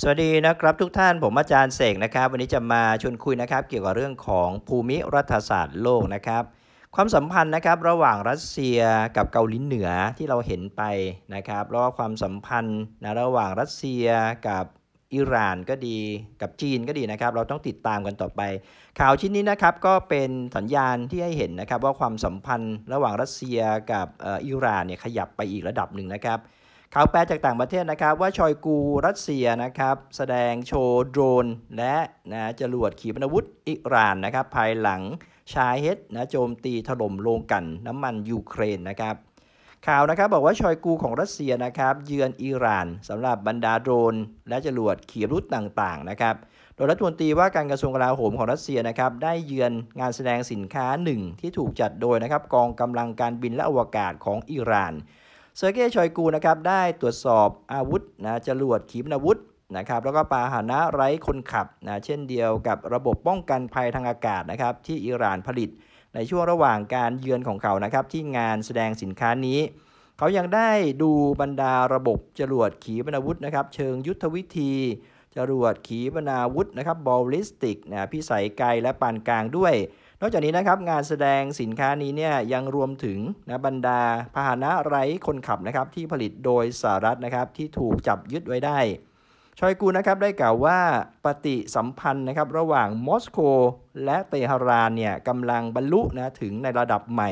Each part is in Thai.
สวัสดีนะครับทุกท่านผมอาจารย์เสกนะครับ วันนี้จะมาชวนคุยนะครับ เกี่ยวกับเรื่องของภูมิรัฐศาสตร์โลกนะครับ ความสัมพันธ์นะครับ ระหว่างรัสเซียกับเกาหลีเหนือที่เราเห็นไปนะครับแล้วก็ความสัมพันธ์นะระหว่างรัสเซียกับอิหร่านก็ดี กับจีนก็ดีนะครับ เราต้องติดตามกันต่อไป ข่าวชิ้นนี้นะครับก็เป็นสัญญาณที่ให้เห็นนะครับ ว่าความสัมพันธ์ ระหว่างรัสเซียกับอิหร่านเนี่ยขยับไปอีกระดับหนึ่งนะครับข่าวแปลจากต่างประเทศนะครับว่าชอยกูรัสเซียนะครับแสดงโชว์โดรนและนะจรวดขีปนาวุธอิหร่านนะครับภายหลังชายเฮดนะโจมตีถล่มโรงกันน้ำมันยูเครนนะครับ ข่าวนะครับบอกว่าชอยกูของรัสเซียนะครับเยือนอิหร่านสำหรับบรรดาโดรนและจรวดขีปนาวุธต่างๆนะครับโดยรัฐมนตรีว่าการกระทรวงกลาโหมของรัสเซียนะครับได้เยือนงานแสดงสินค้าหนึ่งที่ถูกจัดโดยนะครับกองกำลังการบินและอวกาศของอิหร่านเซอร์เกย์ชอยกู นะครับ ได้ตรวจสอบอาวุธนะจรวดขีปนาวุธนะครับ แล้วก็ปาหานะไร้คนขับนะ เช่นเดียวกับระบบป้องกันภัยทางอากาศนะครับ ที่อิหร่านผลิต ในช่วงระหว่างการเยือนของเขา นะครับ ที่งานแสดงสินค้านี้ เขายังได้ดูบรรดาระบบจรวดขีปนาวุธนะครับ เชิงยุทธวิธี จรวดขีปนาวุธนะครับ บอลลิสติกนะ พิสัยไกลและปานกลางด้วยนอกจากนี้นะครับงานแสดงสินค้านี้เนี่ยยังรวมถึงนะบรรดาพาหนะไร้คนขับนะครับที่ผลิตโดยสหรัฐนะครับที่ถูกจับยึดไว้ได้ ชอยกูนะครับได้กล่าวว่าปฏิสัมพันธ์นะครับระหว่างมอสโกและเตหรานเนี่ยกำลังบรรลุนะถึงในระดับใหม่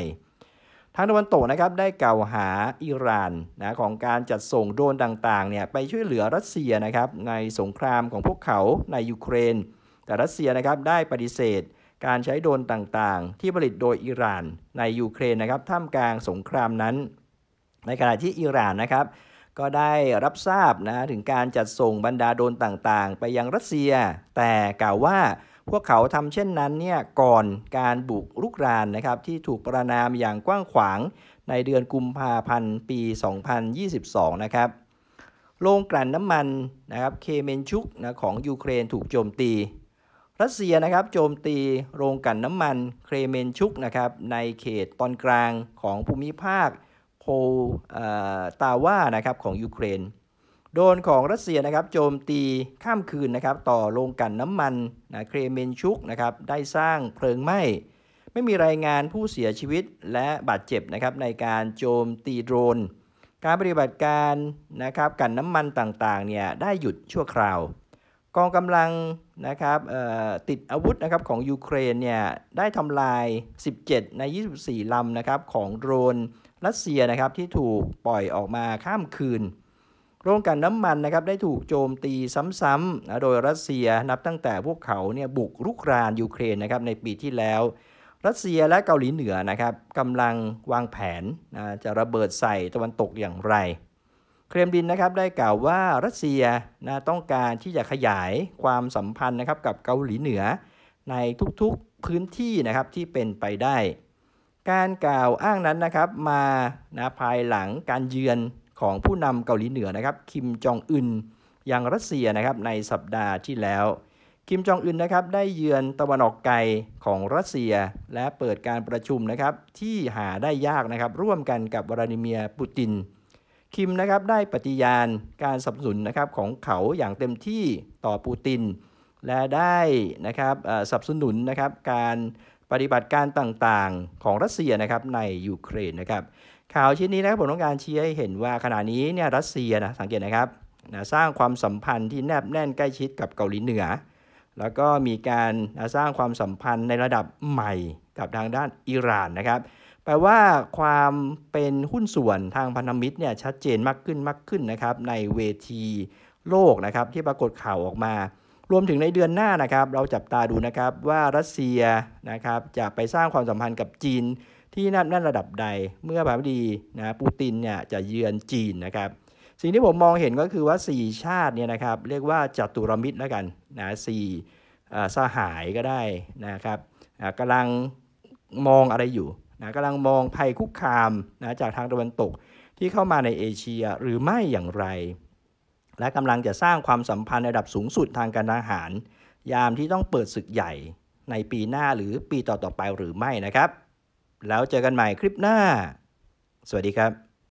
ทางตะวันตกนะครับได้กล่าวหาอิหร่านนะของการจัดส่งโดรนต่างๆเนี่ยไปช่วยเหลือรัสเซียนะครับในสงครามของพวกเขาในยูเครน แต่รัสเซียนะครับได้ปฏิเสธการใช้โดรนต่างๆ ที่ผลิตโดยอิหร่านในยูเครนนะครับท่ามกลางสงครามนั้น ในขณะที่อิหร่านนะครับ ก็ได้รับทราบนะถึงการจัดส่งบรรดาโดรนต่างๆ ไปยังรัสเซียแต่กล่าวว่าพวกเขาทำเช่นนั้นเนี่ยก่อนการบุกรุกรานนะครับที่ถูกประนามอย่างกว้างขวางในเดือนกุมภาพันธ์ ปี 2022 นะครับโรงกลั่นน้ำมันนะครับเคเมนชุกนะของยูเครนถูกโจมตีรัสเซียนะครับโจมตีโรงกลั่นน้ำมัน เครเมนชุกนะครับในเขตตอนกลางของภูมิภาคโพตาว่านะครับของยูเครน โดนของรัสเซียนะครับโจมตีข้ามคืนนะครับต่อโรงกลั่นน้ำมันนะเครเมนชุกนะครับได้สร้างเพลิงไหม้ไม่มีรายงานผู้เสียชีวิตและบาดเจ็บนะครับในการโจมตีโดรนการปฏิบัติการนะครับกันน้ำมันต่างๆเนี่ยได้หยุดชั่วคราวกองกำลังนะครับติดอาวุธนะครับของยูเครนเนี่ยได้ทำลาย 17 ใน 24 ลำนะครับของโดรนรัสเซียนะครับที่ถูกปล่อยออกมาข้ามคืน โรงกันน้ำมันนะครับได้ถูกโจมตีซ้ำๆนะโดยรัสเซียนับตั้งแต่พวกเขาเนี่ยบุกรุกรานยูเครนนะครับในปีที่แล้ว รัสเซียและเกาหลีเหนือนะครับกำลังวางแผนนะจะระเบิดใส่ตะวันตกอย่างไรเครมลินนะครับได้กล่าวว่ารัสเซียนะต้องการที่จะขยายความสัมพันธ์นะครับกับเกาหลีเหนือ ในทุกๆพื้นที่นะครับที่เป็นไปได้ การกล่าวอ้างนั้นนะครับมานะภายหลังการเยือนของผู้นำเกาหลีเหนือนะครับคิมจองอึนยังรัสเซียนะครับในสัปดาห์ที่แล้วคิมจองอึนนะครับได้เยือนตะวันออกไกลของรัสเซียและเปิดการประชุมนะครับที่หาได้ยากนะครับ ร่วมกันกับวลาดิเมียร์ปูตินคิมนะครับได้ปฏิญาณการสนับสนุนนะครับของเขาอย่างเต็มที่ต่อปูตินและได้นะครับสนับสนุนนะครับ การปฏิบัติการต่างๆของรัสเซียนะครับในยูเครนนะครับ ข่าวชิ้นนี้นะครับผมต้องการชี้ให้เห็นว่าขณะนี้เนี่ยรัสเซียนะสังเกตนะครับนะสร้างความสัมพันธ์ที่แนบแน่นใกล้ชิดกับเกาหลีเหนือ แล้วก็มีการสร้างความสัมพันธ์ในระดับใหม่กับทางด้านอิหร่านนะครับแปลว่าความเป็นหุ้นส่วนทางพันธมิตรเนี่ยชัดเจนมากขึ้นมากขึ้นนะครับในเวทีโลกนะครับที่ปรากฏข่าวออกมา รวมถึงในเดือนหน้านะครับ เราจับตาดูนะครับว่ารัสเซียนะครับจะไปสร้างความสัมพันธ์กับจีนที่นั่นนระดับใดเมื่อพระบดีนะปูตินเนี่ยจะเยือนจีนนะครับสิ่งที่ผมมองเห็นก็คือว่า 4 ชาติเนี่ยนะครับ เรียกว่าจัตุรมิตรแล้วกันนะสี่สหายก็ได้นะครับกำลังมองอะไรอยู่นะกำลังมองภัยคุกคามนะจากทางตะวันตกที่เข้ามาในเอเชียหรือไม่อย่างไร และกำลังจะสร้างความสัมพันธ์ระดับสูงสุดทางการทหาร ยามที่ต้องเปิดศึกใหญ่ในปีหน้าหรือปีต่อๆไปหรือไม่นะครับ แล้วเจอกันใหม่คลิปหน้า สวัสดีครับ